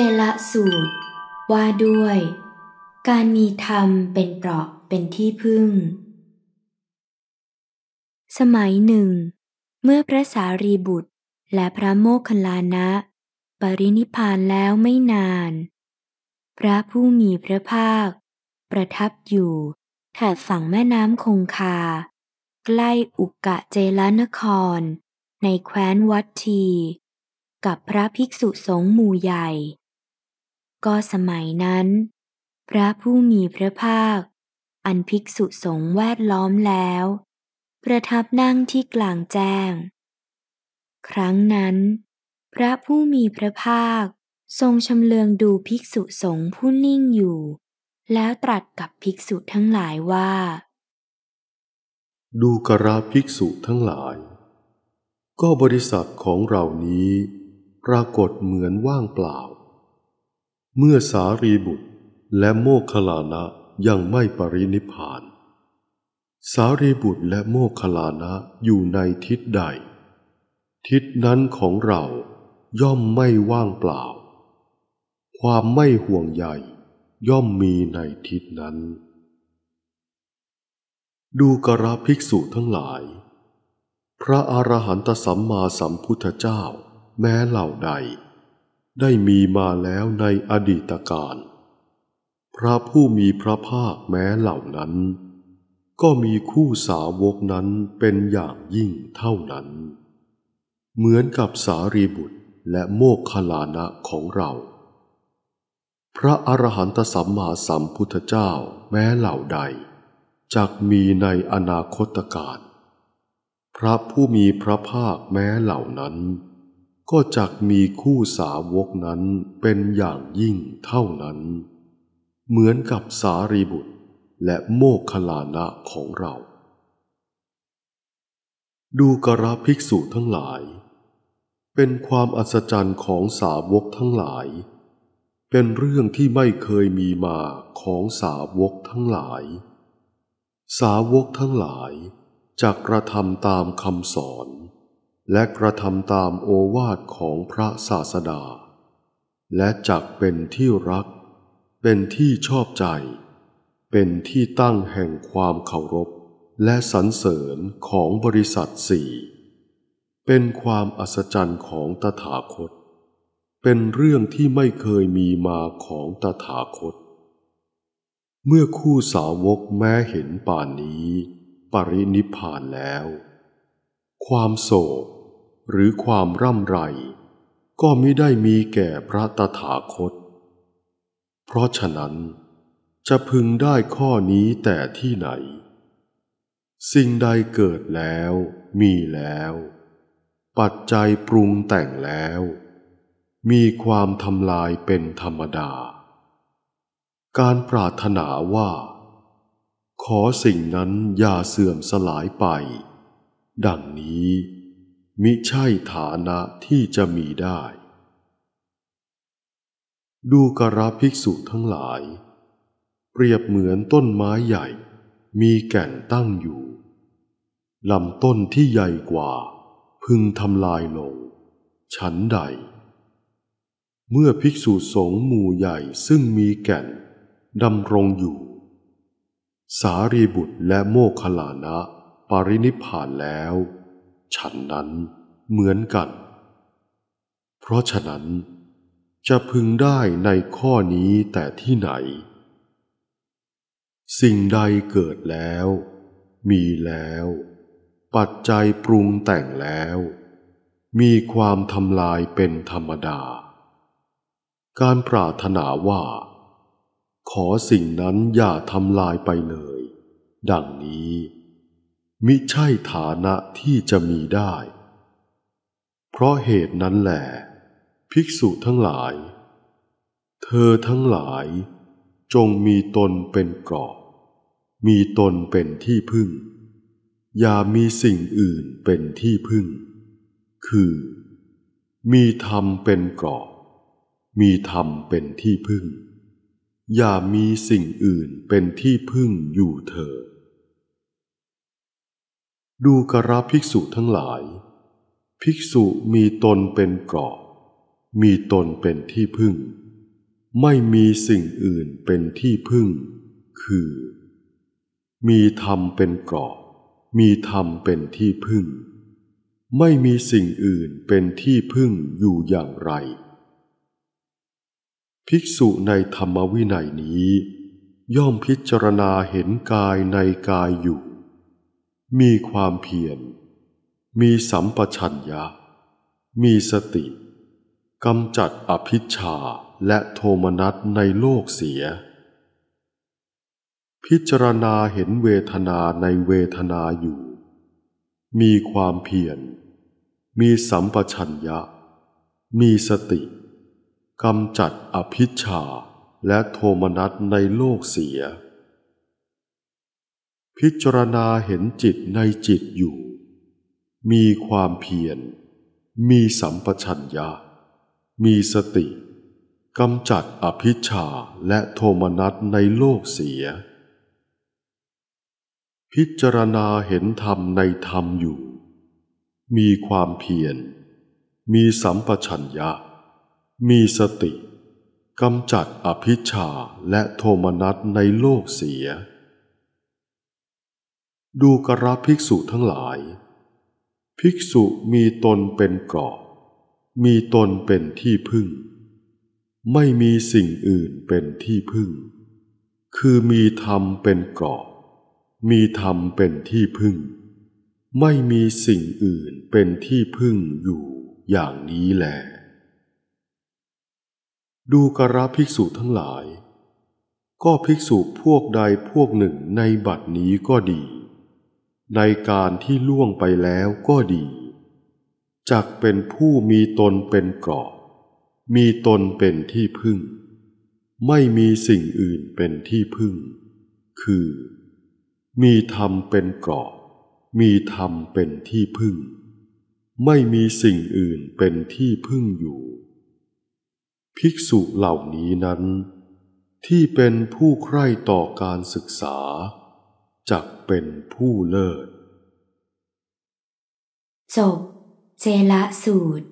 จละสูตรว่าด้วย การมีธรรมเป็นเปราะ เป็นที่พึ่ง สมัยหนึ่ง เมื่อพระสารีบุตรและพระโมคคัลลานะปรินิพานแล้วไม่นาน พระผู้มีพระภาค ประทับอยู่ แถบฝั่งแม่น้ำคงคา ใกล้อุกกะเจลนคร ในแคว้นวัดทีกับพระภิกษุสงฆ์หมู่ใหญ่ก็สมัยนั้น พระผู้มีพระภาคอันภิกษุสงฆ์แวดล้อมแล้ว ประทับนั่งที่กลางแจ้ง ครั้งนั้น พระผู้มีพระภาคทรงชำเลืองดูภิกษุสงฆ์ผู้นิ่งอยู่ แล้วตรัสกับภิกษุทั้งหลายว่า ดูกราภิกษุทั้งหลาย ก็บริษัทของเรานี้ ปรากฏเหมือนว่างเปล่าเมื่อสารีบุตรและโมคคลานะ ยังไม่ปรินิพาน สารีบุตรและโมคคลานะ อยู่ในทิศใด ทิศนั้นของเราย่อมไม่ว่างเปล่า ความไม่ห่วงใยย่อมมีในทิศนั้น ดูกระภิกษุทั้งหลาย พระ อรหันตสัมมาสัมพุทธเจ้าแม้เหล่าใดได้มีมาแล้วในอดีตการพระผู้มีพระภาคแม้เหล่านั้น ก็มีคู่สาวกนั้นเป็นอย่างยิ่งเท่านั้น เหมือนกับสารีบุตรและโมกขลานะของเรา พระอรหันตสัมมาสัมพุทธเจ้าแม้เหล่าใด จักมีในอนาคตการพระผู้มีพระภาคแม้เหล่านั้นก็จักมีคู่สาวกนั้นเป็นอย่างยิ่งเท่านั้น เหมือนกับสารีบุตรและโมกขลานะของเรา ดูกระภิกษุทั้งหลาย เป็นความอัศจรรย์ของสาวกทั้งหลาย เป็นเรื่องที่ไม่เคยมีมาของสาวกทั้งหลาย สาวกทั้งหลายจกกระทำตามคำสอนและกระทำตามโอวาทของพระศาสดา และจักเป็นที่รัก เป็นที่ชอบใจ เป็นที่ตั้งแห่งความเคารพ และสรรเสริญของบริษัทสี่เป็นความอัศจรรย์ของตถาคต เป็นเรื่องที่ไม่เคยมีมาของตถาคต เมื่อคู่สาวกแม้เห็นป่านนี้ ปรินิพานแล้ว ความโศกหรือความร่ำไร ก็ไม่ได้มีแก่พระตถาคต เพราะฉะนั้น จะพึงได้ข้อนี้แต่ที่ไหน สิ่งใดเกิดแล้วมีแล้ว ปัจจัยปรุงแต่งแล้ว มีความทำลายเป็นธรรมดา การปรารถนาว่า ขอสิ่งนั้นอย่าเสื่อมสลายไป ดังนี้มิใช่ฐานะที่จะมีได้ ดูกระภิกษุทั้งหลาย เปรียบเหมือนต้นไม้ใหญ่ มีแก่นตั้งอยู่ ลำต้นที่ใหญ่กว่า พึงทำลายลง ฉันใด เมื่อภิกษุสงฆ์หมู่ใหญ่ซึ่งมีแก่นดำรงอยู่ สารีบุตรและโมคลานะปรินิพานแล้วฉันนั้นเหมือนกัน เพราะฉะนั้น จะพึงได้ในข้อนี้แต่ที่ไหน สิ่งใดเกิดแล้ว มีแล้ว ปัจจัยปรุงแต่งแล้ว มีความทำลายเป็นธรรมดา การปรารถนาว่า ขอสิ่งนั้นอย่าทำลายไปเลยดังนี้มิใช่ฐานะที่จะมีได้ เพราะเหตุนั้นแหละภิกษุทั้งหลาย เธอทั้งหลาย จงมีตนเป็นเกราะมีตนเป็นที่พึ่ง อย่ามีสิ่งอื่นเป็นที่พึ่ง คือ มีธรรมเป็นเกราะมีธรรมเป็นที่พึ่ง อย่ามีสิ่งอื่นเป็นที่พึ่งอยู่เถิดดูกระภิกษุทั้งหลาย ภิกษุมีตนเป็นเกราะมีตนเป็นที่พึ่ง ไม่มีสิ่งอื่นเป็นที่พึ่ง คือ มีธรรมเป็นเกราะมีธรรมเป็นที่พึ่ง ไม่มีสิ่งอื่นเป็นที่พึ่งอยู่อย่างไร ภิกษุในธรรมวินัยนี้ ย่อมพิจารณาเห็นกายในกายอยู่มีความเพียร มีสัมปชัญญะ มีสติ กำจัดอภิชาและโทมนัสในโลกเสีย พิจารณาเห็นเวทนาในเวทนาอยู่ มีความเพียร มีสัมปชัญญะ มีสติ กำจัดอภิชาและโทมนัสในโลกเสียพิจารณาเห็นจิตในจิตอยู่ มีความเพียร มีสัมปชัญญะ มีสติ กำจัดอภิชาและโทมนัสในโลกเสีย พิจารณาเห็นธรรมในธรรมอยู่ มีความเพียร มีสัมปชัญญะ มีสติ กำจัดอภิชาและโทมนัสในโลกเสียดูกระภิกษุทั้งหลาย ภิกษุมีตนเป็นเกราะ มีตนเป็นที่พึ่ง ไม่มีสิ่งอื่นเป็นที่พึ่ง คือมีธรรมเป็นเกราะ มีธรรมเป็นที่พึ่ง ไม่มีสิ่งอื่นเป็นที่พึ่งอยู่อย่างนี้แหลดูกระภิกษุทั้งหลาย ก็ภิกษุพวกใดพวกหนึ่งในบัดนี้ก็ดีในการที่ล่วงไปแล้วก็ดี จักเป็นผู้มีตนเป็นเกราะมีตนเป็นที่พึ่ง ไม่มีสิ่งอื่นเป็นที่พึ่ง คือ มีธรรมเป็นเกราะมีธรรมเป็นที่พึ่ง ไม่มีสิ่งอื่นเป็นที่พึ่งอยู่ ภิกษุเหล่านี้นั้น ที่เป็นผู้ใคร่ต่อการศึกษาจักเป็นผู้เลิศจบเจละสูตร